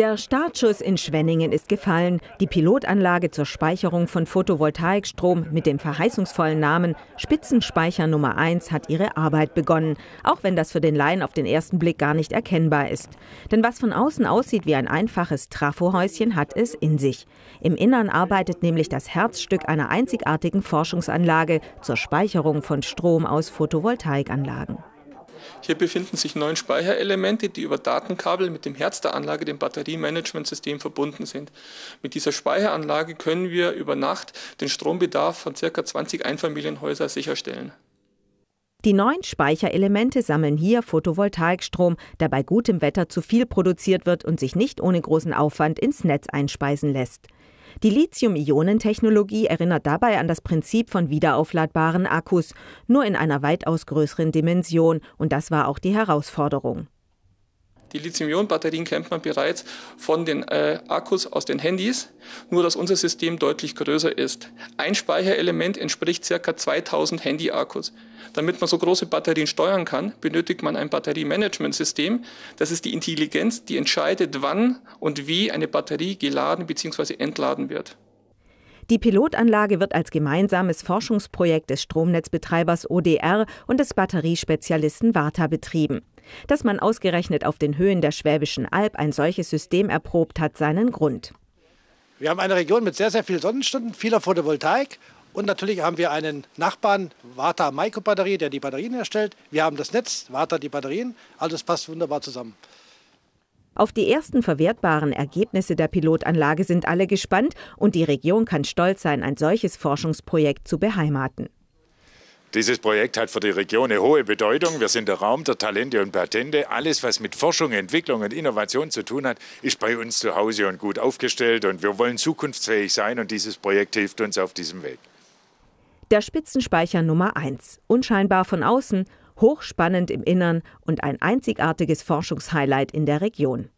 Der Startschuss in Schwenningen ist gefallen. Die Pilotanlage zur Speicherung von Photovoltaikstrom mit dem verheißungsvollen Namen Spitzenspeicher Nummer 1 hat ihre Arbeit begonnen, auch wenn das für den Laien auf den ersten Blick gar nicht erkennbar ist. Denn was von außen aussieht wie ein einfaches Trafohäuschen, hat es in sich. Im Innern arbeitet nämlich das Herzstück einer einzigartigen Forschungsanlage zur Speicherung von Strom aus Photovoltaikanlagen. Hier befinden sich neun Speicherelemente, die über Datenkabel mit dem Herz der Anlage, dem Batteriemanagementsystem, verbunden sind. Mit dieser Speicheranlage können wir über Nacht den Strombedarf von ca. 20 Einfamilienhäusern sicherstellen. Die neuen Speicherelemente sammeln hier Photovoltaikstrom, der bei gutem Wetter zu viel produziert wird und sich nicht ohne großen Aufwand ins Netz einspeisen lässt. Die Lithium-Ionen-Technologie erinnert dabei an das Prinzip von wiederaufladbaren Akkus, nur in einer weitaus größeren Dimension, und das war auch die Herausforderung. Die Lithium-Ionen-Batterien kennt man bereits von den äh, Akkus aus den Handys, nur dass unser System deutlich größer ist. Ein Speicherelement entspricht ca. 2000 Handy-Akkus. Damit man so große Batterien steuern kann, benötigt man ein Batteriemanagementsystem. Das ist die Intelligenz, die entscheidet, wann und wie eine Batterie geladen bzw. entladen wird. Die Pilotanlage wird als gemeinsames Forschungsprojekt des Stromnetzbetreibers ODR und des Batteriespezialisten Warta betrieben. Dass man ausgerechnet auf den Höhen der Schwäbischen Alb ein solches System erprobt, hat seinen Grund. Wir haben eine Region mit sehr, sehr vielen Sonnenstunden, vieler Photovoltaik und natürlich haben wir einen Nachbarn, Warta Maiko Batterie, der die Batterien herstellt. Wir haben das Netz, Warta die Batterien. Also es passt wunderbar zusammen. Auf die ersten verwertbaren Ergebnisse der Pilotanlage sind alle gespannt und die Region kann stolz sein, ein solches Forschungsprojekt zu beheimaten. Dieses Projekt hat für die Region eine hohe Bedeutung. Wir sind der Raum der Talente und Patente. Alles, was mit Forschung, Entwicklung und Innovation zu tun hat, ist bei uns zu Hause und gut aufgestellt. Und wir wollen zukunftsfähig sein. Und dieses Projekt hilft uns auf diesem Weg. Der Spitzenspeicher Nummer 1. Unscheinbar von außen, hochspannend im Innern und ein einzigartiges Forschungshighlight in der Region.